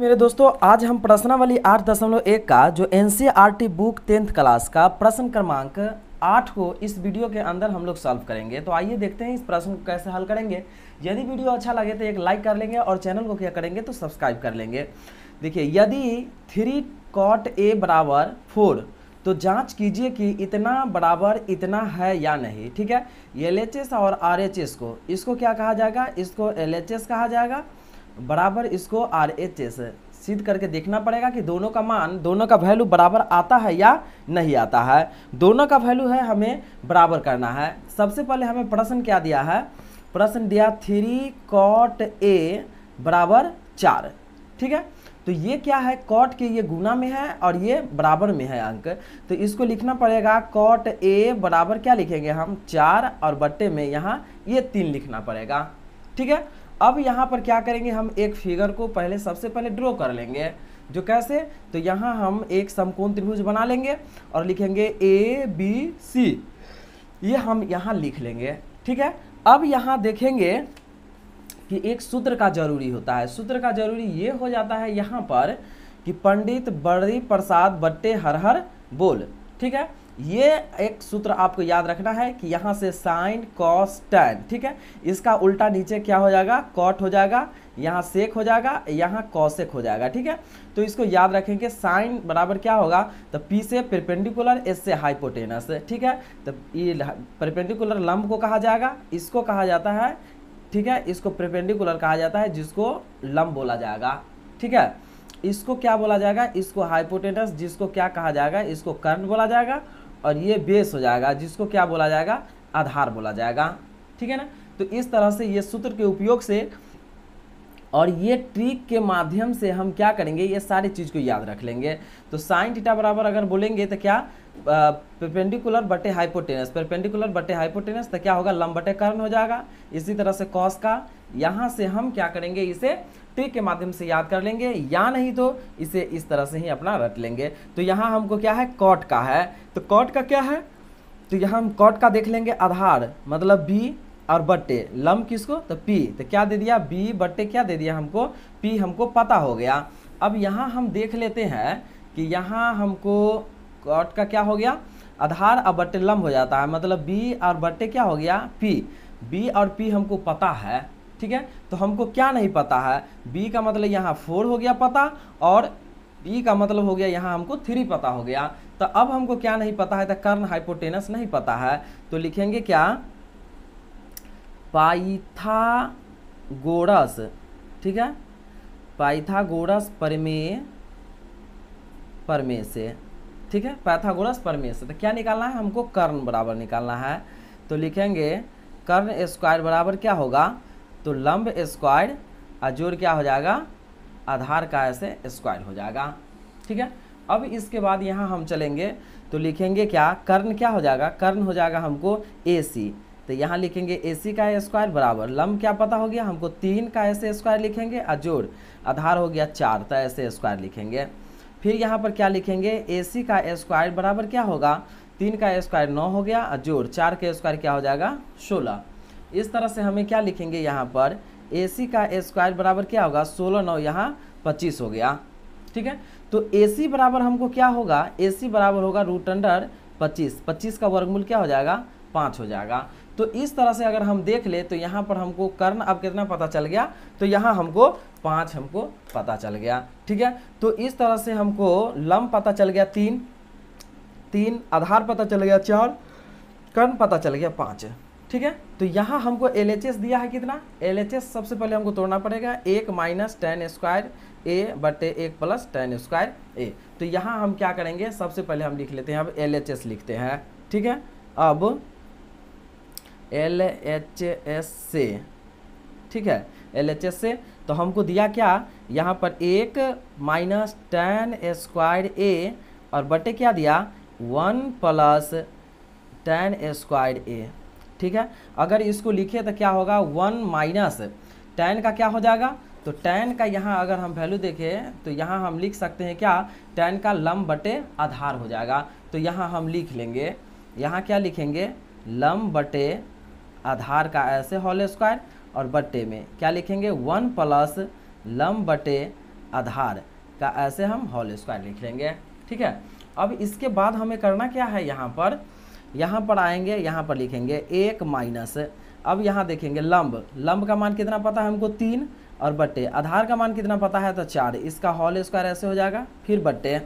मेरे दोस्तों आज हम प्रश्नावली आठ दशमलव एक का जो एन बुक टेंथ क्लास का प्रश्न क्रमांक आठ को इस वीडियो के अंदर हम लोग सॉल्व करेंगे तो आइए देखते हैं इस प्रश्न को कैसे हल करेंगे यदि वीडियो अच्छा लगे तो एक लाइक कर लेंगे और चैनल को क्या करेंगे तो सब्सक्राइब कर लेंगे देखिए यदि थ्री कॉट ए बराबर फोर तो जांच कीजिए कि इतना बराबर इतना है या नहीं ठीक है एल और आर को इसको क्या कहा जाएगा इसको एल कहा जाएगा बराबर इसको आर एच एस सिद्ध करके देखना पड़ेगा कि दोनों का मान दोनों का वैल्यू बराबर आता है या नहीं आता है दोनों का वैल्यू है हमें बराबर करना है सबसे पहले हमें प्रश्न क्या दिया है प्रश्न दिया थ्री कॉट ए बराबर चार ठीक है तो ये क्या है कॉट के ये गुना में है और ये बराबर में है अंक तो इसको लिखना पड़ेगा कॉट ए बराबर क्या लिखेंगे हम चार और बट्टे में यहाँ ये तीन लिखना पड़ेगा ठीक है अब यहाँ पर क्या करेंगे हम एक फिगर को पहले सबसे पहले ड्रॉ कर लेंगे जो कैसे तो यहाँ हम एक समकोण त्रिभुज बना लेंगे और लिखेंगे ए बी सी ये हम यहाँ लिख लेंगे ठीक है अब यहाँ देखेंगे कि एक सूत्र का जरूरी होता है सूत्र का जरूरी ये हो जाता है यहाँ पर कि पंडित बड़ी प्रसाद बट्टे हर हर बोल ठीक है ये एक सूत्र आपको याद रखना है कि यहाँ से साइन कॉस टैन ठीक है इसका उल्टा नीचे क्या हो जाएगा कॉट हो जाएगा यहाँ सेक हो जाएगा यहाँ कॉसेक हो जाएगा ठीक है तो इसको याद रखेंगे साइन बराबर क्या होगा तो पी से परपेंडिकुलर एस से हाइपोटेनस ठीक है तो ये परपेंडिकुलर लम्ब को कहा जाएगा इसको कहा जाता है ठीक है इसको परपेंडिकुलर कहा जाता है जिसको लम्ब बोला जाएगा ठीक है इसको क्या बोला जाएगा इसको हाइपोटेनस जिसको क्या कहा जाएगा इसको कर्ण बोला जाएगा और ये बेस हो जाएगा जिसको क्या बोला जाएगा आधार बोला जाएगा ठीक है ना तो इस तरह से ये सूत्र के उपयोग से और ये ट्रिक के माध्यम से हम क्या करेंगे ये सारी चीज़ को याद रख लेंगे तो साइन टीटा बराबर अगर बोलेंगे तो क्या पेपेंडिकुलर बटे हाइपोटेनस पेपेंडिकुलर बटे हाइपोटेनस तो क्या होगा लंब बटे कर्ण हो जाएगा इसी तरह से कॉस का यहाँ से हम क्या करेंगे इसे ट्रिक के माध्यम से याद कर लेंगे या नहीं तो इसे इस तरह से ही अपना रट लेंगे तो यहाँ हमको क्या है कॉट का है तो कॉट का क्या है तो यहाँ हम कॉट का देख लेंगे आधार मतलब बी और बट्टे लम किसको तो पी तो क्या दे दिया बी बट्टे क्या दे दिया हमको पी हमको पता हो गया अब यहाँ हम देख लेते हैं कि यहाँ हमको कॉट का क्या हो गया आधार और बट्टे लम्ब हो जाता है मतलब बी और बट्टे क्या हो गया पी बी और पी हमको पता है ठीक है तो हमको क्या नहीं पता है बी का मतलब यहाँ फोर हो गया पता और पी e का मतलब हो गया यहाँ हमको थ्री पता हो गया तो अब हमको क्या नहीं पता है तो कर्ण हाइपोटेनस नहीं पता है तो लिखेंगे क्या पाइथागोरस ठीक है पाइथागोरस परमे परमे से ठीक है पैथागोरस से तो क्या निकालना है हमको कर्ण बराबर निकालना है तो लिखेंगे कर्ण स्क्वायर बराबर क्या होगा तो लंब स्क्वायर अजोर क्या हो जाएगा आधार का ऐसे स्क्वायर हो जाएगा ठीक है अब इसके बाद यहाँ हम चलेंगे तो लिखेंगे क्या कर्ण क्या हो जाएगा कर्ण हो जाएगा हमको ए सी तो यहाँ लिखेंगे ए सी का स्क्वायर बराबर लम्ब क्या पता हो गया हमको तीन का ऐसे स्क्वायर लिखेंगे अजोर आधार हो गया चार तो ऐसे स्क्वायर लिखेंगे फिर यहाँ पर क्या लिखेंगे ए सी का स्क्वायर बराबर क्या होगा तीन का स्क्वायर नौ हो गया जोड़ चार का स्क्वायर क्या हो जाएगा सोलह इस तरह से हमें क्या लिखेंगे यहाँ पर ए सी का स्क्वायर बराबर क्या होगा सोलह नौ यहाँ पच्चीस हो गया ठीक है तो ए सी बराबर हमको क्या होगा ए सी बराबर होगा रूट अंडर पच्चीस पच्चीस का वर्गमूल क्या हो जाएगा पाँच हो जाएगा तो इस तरह से अगर हम देख ले तो यहाँ पर हमको कर्ण अब कितना पता चल गया तो यहाँ हमको पाँच हमको पता चल गया ठीक है तो इस तरह से हमको लम पता चल गया तीन तीन आधार पता चल गया चार कर्ण पता चल गया पाँच ठीक है तो यहाँ हमको एल दिया है कितना एल सबसे पहले हमको तोड़ना पड़ेगा एक माइनस टेन स्क्वायर ए बटे एक प्लस टेन स्क्वायर ए तो यहाँ हम क्या करेंगे सबसे पहले हम लिख लेते हैं अब एल लिखते हैं ठीक है अब एल एच एस से ठीक है एल एच एस से तो हमको दिया क्या यहाँ पर एक माइनस टेन स्क्वायर ए और बटे क्या दिया one plus ten square A ठीक है अगर इसको लिखे तो क्या होगा वन माइनस टेन का क्या हो जाएगा तो टेन का यहाँ अगर हम वैल्यू देखें तो यहाँ हम लिख सकते हैं क्या टेन का लम बटे आधार हो जाएगा तो यहाँ हम लिख लेंगे यहाँ क्या लिखेंगे लम बटे आधार का ऐसे होल स्क्वायर और बट्टे में क्या लिखेंगे वन प्लस लम बटे आधार का ऐसे हम होल स्क्वायर लिख लेंगे ठीक है अब इसके बाद हमें करना क्या है यहाँ पर यहाँ पर आएंगे यहाँ पर लिखेंगे एक माइनस अब यहाँ देखेंगे लंब लंब का मान कितना पता है हमको तीन और बट्टे आधार का मान कितना पता है तो चार इसका होल स्क्वायर ऐसे हो जाएगा फिर बट्टे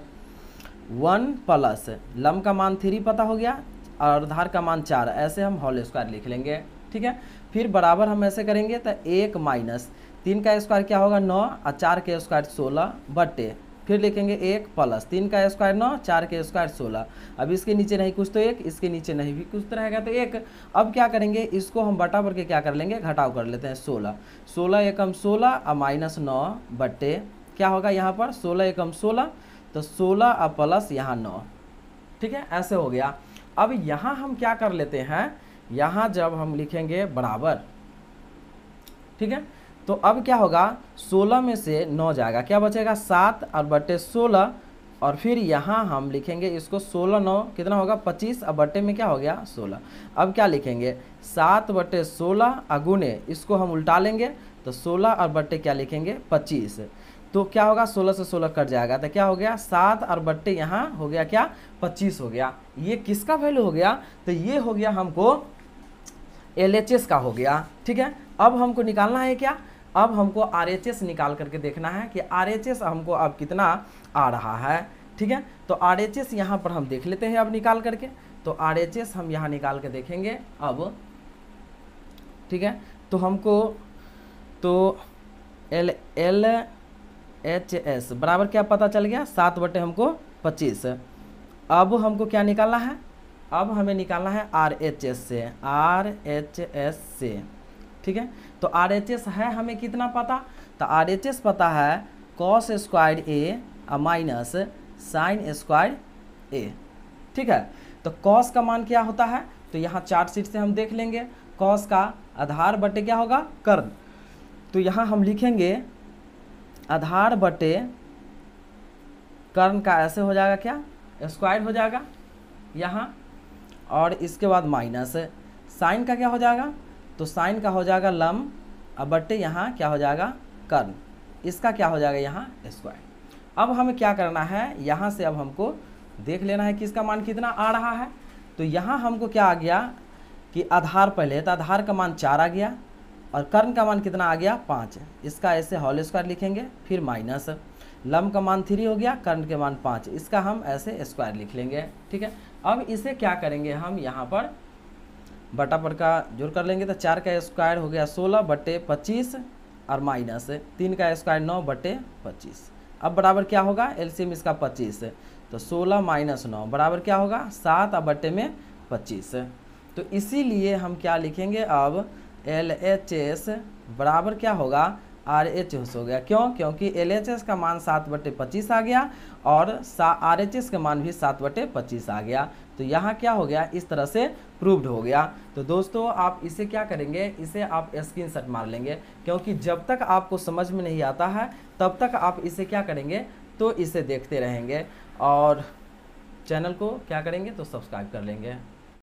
वन प्लस लम का मान थ्री पता हो गया और आधार का मान चार ऐसे हम होल स्क्वायर लिख लेंगे ठीक है फिर बराबर हम ऐसे करेंगे तो एक माइनस तीन का स्क्वायर क्या होगा नौ और चार के स्क्वायर सोलह बटे फिर लिखेंगे एक प्लस तीन का स्क्वायर नौ चार के स्क्वायर सोलह अब इसके नीचे नहीं कुछ तो एक इसके नीचे नहीं भी कुछ तो रहेगा तो एक अब क्या करेंगे इसको हम बटा भर के क्या कर लेंगे घटाव कर लेते हैं सोलह सोलह एकम सोलह और माइनस नौ बटे क्या होगा यहाँ पर सोलह एकम सोलह तो सोलह और प्लस यहाँ नौ ठीक है ऐसे हो गया अब यहाँ हम क्या कर लेते हैं यहाँ जब हम लिखेंगे बराबर ठीक है तो अब क्या होगा सोलह में से नौ जाएगा क्या बचेगा सात और बटे सोलह और फिर यहाँ हम लिखेंगे इसको सोलह नौ कितना होगा पच्चीस और बटे में क्या हो गया सोलह अब क्या लिखेंगे सात बटे सोलह अगुने इसको हम उल्टा लेंगे तो सोलह और बटे क्या लिखेंगे पच्चीस तो क्या होगा सोलह से सोलह कट जाएगा तो क्या हो गया सात और बट्टे यहाँ हो गया क्या पच्चीस हो गया ये किसका वैल्यू हो गया तो ये हो गया हमको एल का हो गया ठीक है अब हमको निकालना है क्या अब हमको आर निकाल करके देखना है कि आर हमको अब कितना आ रहा है ठीक है तो आर एच एस यहाँ पर हम देख लेते हैं अब निकाल करके तो आर एच एस हम यहाँ निकाल के देखेंगे अब ठीक है तो हमको तो एल एल एच एस बराबर क्या पता चल गया सात बटे हमको पच्चीस अब हमको क्या निकालना है अब हमें निकालना है आर एच एस से आर एच एस से ठीक है तो आर एच एस है हमें कितना पता तो आर एच एस पता है cos square A minus sine square A ठीक है तो कॉस का मान क्या होता है तो यहाँ चार्ट शीट से हम देख लेंगे कॉस का आधार बटे क्या होगा कर्ण तो यहाँ हम लिखेंगे आधार बटे कर्न का ऐसे हो जाएगा क्या स्क्वायर हो जाएगा यहाँ और इसके बाद माइनस साइन का क्या हो जाएगा तो साइन का हो जाएगा लम अब बट्टे यहाँ क्या हो जाएगा कर्न इसका क्या हो जाएगा यहाँ स्क्वायर अब हमें क्या करना है यहाँ से अब हमको देख लेना है कि इसका मान कितना आ रहा है तो यहाँ हमको क्या आ गया कि आधार पहले तो आधार का मान चार आ गया और कर्ण का मान कितना आ गया पाँच इसका ऐसे हॉल स्क्वायर लिखेंगे फिर माइनस लम का मान थ्री हो गया करंट के मान पाँच इसका हम ऐसे स्क्वायर लिख लेंगे ठीक है अब इसे क्या करेंगे हम यहाँ पर बटा पर का जोड़ कर लेंगे तो चार का स्क्वायर हो गया सोलह बटे पच्चीस और माइनस तीन का स्क्वायर नौ बटे पच्चीस अब बराबर क्या होगा एलसीएम इसका पच्चीस तो सोलह माइनस नौ बराबर क्या होगा सात और बटे में पच्चीस तो इसीलिए हम क्या लिखेंगे अब एल एच एस बराबर क्या होगा आर एच एस हो गया क्यों क्योंकि एल एच एस का मान सात बटे पच्चीस आ गया और आर एच एस का मान भी सात बटे पच्चीस आ गया तो यहाँ क्या हो गया इस तरह से प्रूव्ड हो गया तो दोस्तों आप इसे क्या करेंगे इसे आप स्क्रीन शॉट मार लेंगे क्योंकि जब तक आपको समझ में नहीं आता है तब तक आप इसे क्या करेंगे तो इसे देखते रहेंगे और चैनल को क्या करेंगे तो सब्सक्राइब कर लेंगे